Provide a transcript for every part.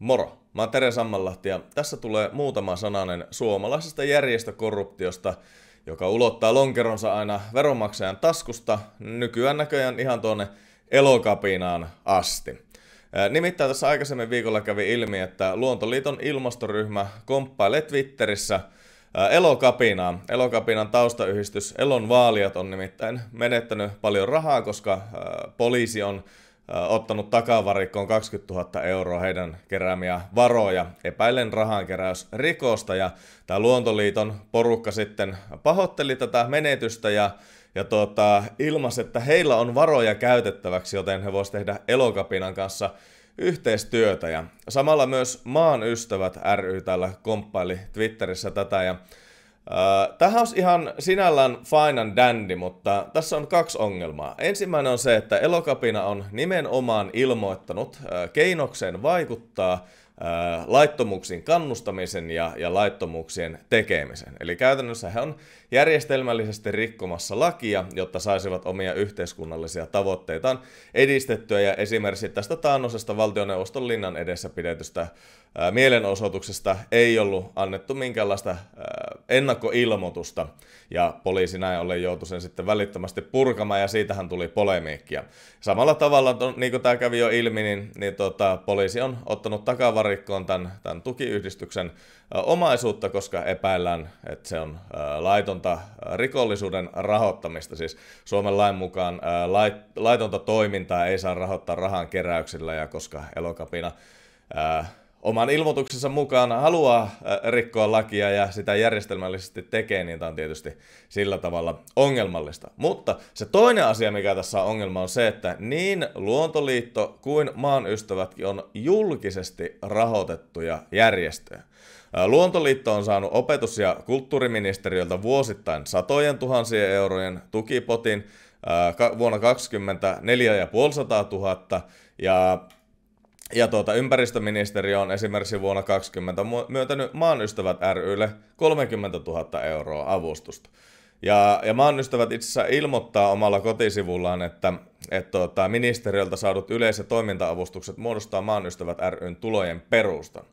Moro! Mä oon Tere Sammanlahti ja tässä tulee muutama sananen suomalaisesta järjestökorruptiosta, joka ulottaa lonkeronsa aina veronmaksajan taskusta, nykyään näköjään ihan tuonne elokapinaan asti. Nimittäin tässä aikaisemmin viikolla kävi ilmi, että Luontoliiton ilmastoryhmä komppailee Twitterissä elokapinaa. Elokapinan taustayhdistys Elon Vaaliat on nimittäin menettänyt paljon rahaa, koska poliisi on ottanut takavarikkoon 20 000 euroa heidän keräämiä varoja epäillen rahankeräysrikosta ja tämä Luontoliiton porukka sitten pahoitteli tätä menetystä ja ja tuota, ilmas, että heillä on varoja käytettäväksi, joten he voisivat tehdä Elokapinan kanssa yhteistyötä. Ja samalla myös Maan ystävät ry täällä komppaili Twitterissä tätä ja Äh, tähän olisi ihan sinällään fine and dandy, mutta tässä on kaksi ongelmaa. Ensimmäinen on se, että Elokapina on nimenomaan ilmoittanut äh, keinokseen vaikuttaa äh, laittomuuksiin kannustamisen ja, ja laittomuuksien tekemisen. Eli käytännössä he on järjestelmällisesti rikkomassa lakia, jotta saisivat omia yhteiskunnallisia tavoitteitaan edistettyä ja esimerkiksi tästä taannosesta valtioneuvoston linnan edessä pidetystä ää, mielenosoituksesta ei ollut annettu minkäänlaista ennakkoilmoitusta, ja poliisi näin ollen joutui sen sitten välittömästi purkamaan, ja siitähän tuli polemiikkia. Samalla tavalla, niin kuin tämä kävi jo ilmi, niin, niin tota, poliisi on ottanut takavarikkoon tämän, tämän tukiyhdistyksen omaisuutta, koska epäillään, että se on laitonta rikollisuuden rahoittamista. Siis Suomen lain mukaan laitonta toimintaa ei saa rahoittaa rahan keräyksillä, ja koska elokapina oman ilmoituksensa mukaan haluaa äh, rikkoa lakia ja sitä järjestelmällisesti tekee, niin tämä on tietysti sillä tavalla ongelmallista. Mutta se toinen asia, mikä tässä on ongelma, on se, että niin Luontoliitto kuin maan ystävätkin on julkisesti rahoitettuja järjestöjä. Äh, Luontoliitto on saanut opetus- ja kulttuuriministeriöltä vuosittain satojen tuhansien eurojen tukipotin äh, vuonna 20 500 000 ja ja tuota, ympäristöministeriö on esimerkiksi vuonna 2020 myöntänyt Maanystävät rylle 30 000 euroa avustusta. Ja, ja maanystävät itse asiassa ilmoittaa omalla kotisivullaan, että, että tuota, ministeriöltä saadut yleiset ja toiminta-avustukset muodostaa maanystävät ryn tulojen perustan.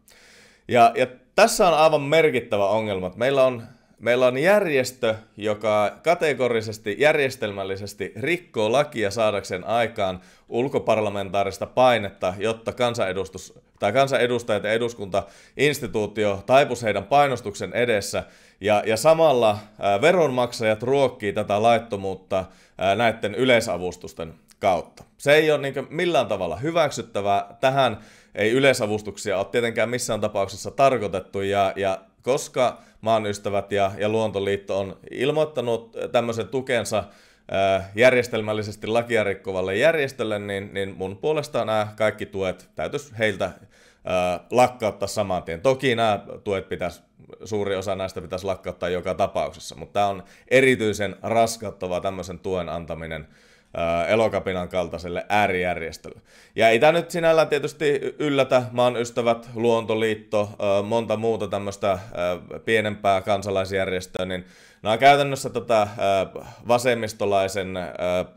Ja, ja tässä on aivan merkittävä ongelma, että meillä on Meillä on järjestö, joka kategorisesti, järjestelmällisesti rikkoo lakia saadakseen aikaan ulkoparlamentaarista painetta, jotta kansanedustus, tai kansanedustajat ja eduskuntainstituutio taipuisi heidän painostuksen edessä. Ja, ja samalla ää, äh, veronmaksajat ruokkii tätä laittomuutta ää, äh, näiden yleisavustusten kautta. Se ei ole niin millään tavalla hyväksyttävää. Tähän ei yleisavustuksia ole tietenkään missään tapauksessa tarkoitettu ja, ja koska maanystävät ja, ja luontoliitto on ilmoittanut tämmöisen tukensa järjestelmällisesti lakia rikkovalle järjestölle, niin, niin mun puolesta nämä kaikki tuet täytyisi heiltä ää, lakkauttaa saman tien. Toki nämä tuet pitäisi, suuri osa näistä pitäisi lakkauttaa joka tapauksessa, mutta tämä on erityisen raskattava tämmöisen tuen antaminen Äh, elokapinan kaltaiselle äärijärjestölle. Ja ei tämä nyt sinällään tietysti yllätä, maan ystävät, luontoliitto, äh, monta muuta tämmöistä äh, pienempää kansalaisjärjestöä, niin Nämä on käytännössä tota, äh, vasemmistolaisen äh,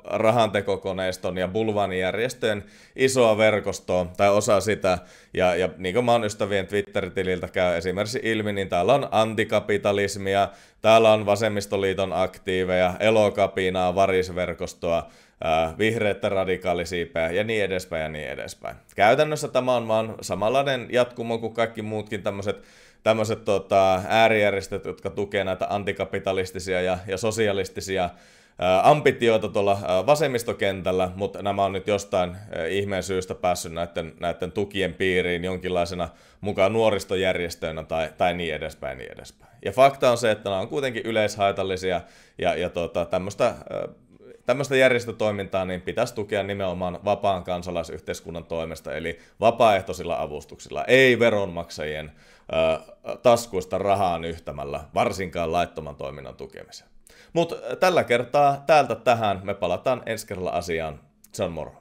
rahantekokoneiston ja bulvanijärjestöjen isoa verkostoa tai osa sitä. Ja, ja niin kuin mä oon ystävien Twitter-tililtä käy esimerkiksi ilmi, niin täällä on antikapitalismia, täällä on vasemmistoliiton aktiiveja, elokapinaa, varisverkostoa, äh, vihreitä radikaalisiipejä ja niin edespäin ja niin edespäin. Käytännössä tämä on vaan samanlainen jatkumo kuin kaikki muutkin tämmöiset tämmöiset tota, äärijärjestöt, jotka tukevat näitä antikapitalistisia ja, ja sosialistisia ambitioita tuolla vasemmistokentällä, mutta nämä on nyt jostain ihmeen syystä päässyt näiden, näiden tukien piiriin jonkinlaisena mukaan nuoristojärjestöinä tai, tai niin edespäin, niin edespäin. Ja fakta on se, että nämä on kuitenkin yleishaitallisia ja, ja tota, tämmöistä tämmöistä järjestötoimintaa niin pitäisi tukea nimenomaan vapaan kansalaisyhteiskunnan toimesta, eli vapaaehtoisilla avustuksilla, ei veronmaksajien ö, taskuista rahaa yhtämällä, varsinkaan laittoman toiminnan tukemiseen. Mutta tällä kertaa täältä tähän, me palataan ensi kerralla asiaan. Se on moro.